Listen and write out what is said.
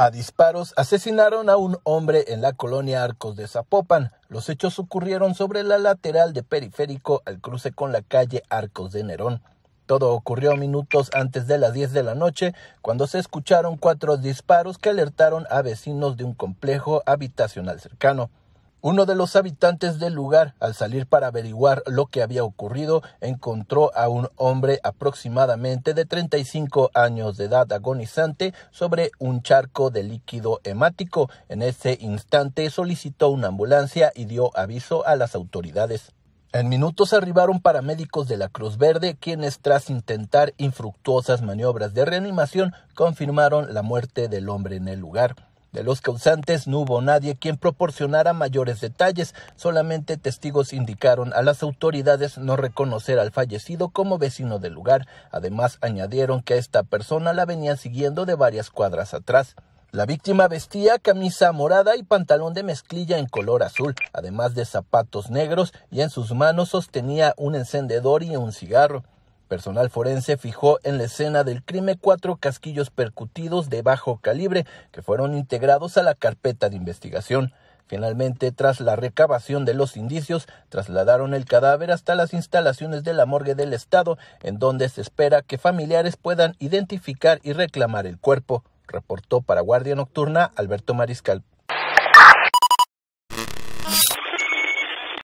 a disparos asesinaron a un hombre en la colonia Arcos de Zapopan. Los hechos ocurrieron sobre la lateral de Periférico al cruce con la calle Arcos de Nerón. Todo ocurrió minutos antes de las 10 de la noche, cuando se escucharon cuatro disparos que alertaron a vecinos de un complejo habitacional cercano. Uno de los habitantes del lugar, al salir para averiguar lo que había ocurrido, encontró a un hombre aproximadamente de 35 años de edad agonizante sobre un charco de líquido hemático. En ese instante solicitó una ambulancia y dio aviso a las autoridades. En minutos arribaron paramédicos de la Cruz Verde, quienes tras intentar infructuosas maniobras de reanimación confirmaron la muerte del hombre en el lugar. De los causantes no hubo nadie quien proporcionara mayores detalles, solamente testigos indicaron a las autoridades no reconocer al fallecido como vecino del lugar, además añadieron que esta persona la venían siguiendo de varias cuadras atrás. La víctima vestía camisa morada y pantalón de mezclilla en color azul, además de zapatos negros, y en sus manos sostenía un encendedor y un cigarro. Personal forense fijó en la escena del crimen cuatro casquillos percutidos de bajo calibre que fueron integrados a la carpeta de investigación. Finalmente, tras la recabación de los indicios, trasladaron el cadáver hasta las instalaciones de la morgue del Estado, en donde se espera que familiares puedan identificar y reclamar el cuerpo, reportó para Guardia Nocturna Alberto Mariscal.